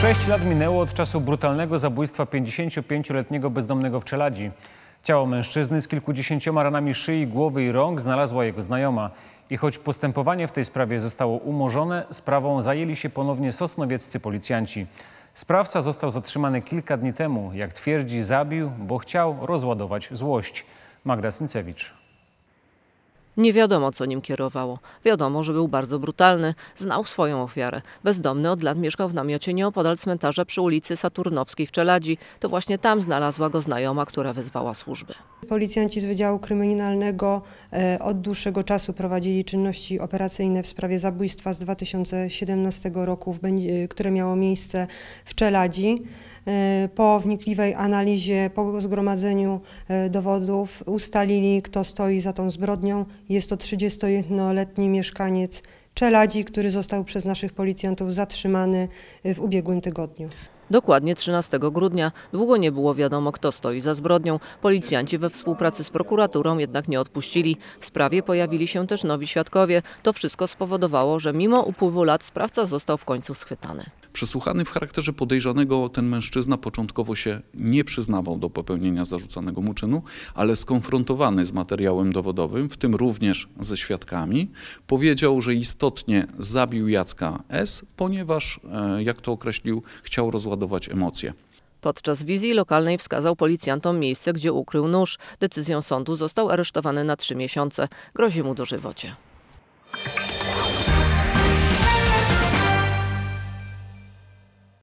Sześć lat minęło od czasu brutalnego zabójstwa 55-letniego bezdomnego w Czeladzi. Ciało mężczyzny z kilkudziesięcioma ranami szyi, głowy i rąk znalazła jego znajoma. I choć postępowanie w tej sprawie zostało umorzone, sprawą zajęli się ponownie sosnowieccy policjanci. Sprawca został zatrzymany kilka dni temu. Jak twierdzi, zabił, bo chciał rozładować złość. Magda Sincewicz. Nie wiadomo, co nim kierowało. Wiadomo, że był bardzo brutalny, znał swoją ofiarę. Bezdomny od lat mieszkał w namiocie nieopodal cmentarza przy ulicy Saturnowskiej w Czeladzi. To właśnie tam znalazła go znajoma, która wezwała służby. Policjanci z Wydziału Kryminalnego e, od dłuższego czasu prowadzili czynności operacyjne w sprawie zabójstwa z 2017 roku, e, które miało miejsce w Czeladzi. E, po wnikliwej analizie, po zgromadzeniu dowodów ustalili, kto stoi za tą zbrodnią jest to 31-letni mieszkaniec Czeladzi, który został przez naszych policjantów zatrzymany w ubiegłym tygodniu. Dokładnie 13 grudnia. Długo nie było wiadomo, kto stoi za zbrodnią. Policjanci we współpracy z prokuraturą jednak nie odpuścili. W sprawie pojawili się też nowi świadkowie. To wszystko spowodowało, że mimo upływu lat sprawca został w końcu schwytany. Przesłuchany w charakterze podejrzanego ten mężczyzna początkowo się nie przyznawał do popełnienia zarzucanego mu czynu, ale skonfrontowany z materiałem dowodowym, w tym również ze świadkami, powiedział, że istotnie zabił Jacka S., ponieważ, e, jak to określił, chciał rozładować emocje. Podczas wizji lokalnej wskazał policjantom miejsce, gdzie ukrył nóż. Decyzją sądu został aresztowany na trzy miesiące. Grozi mu dożywocie.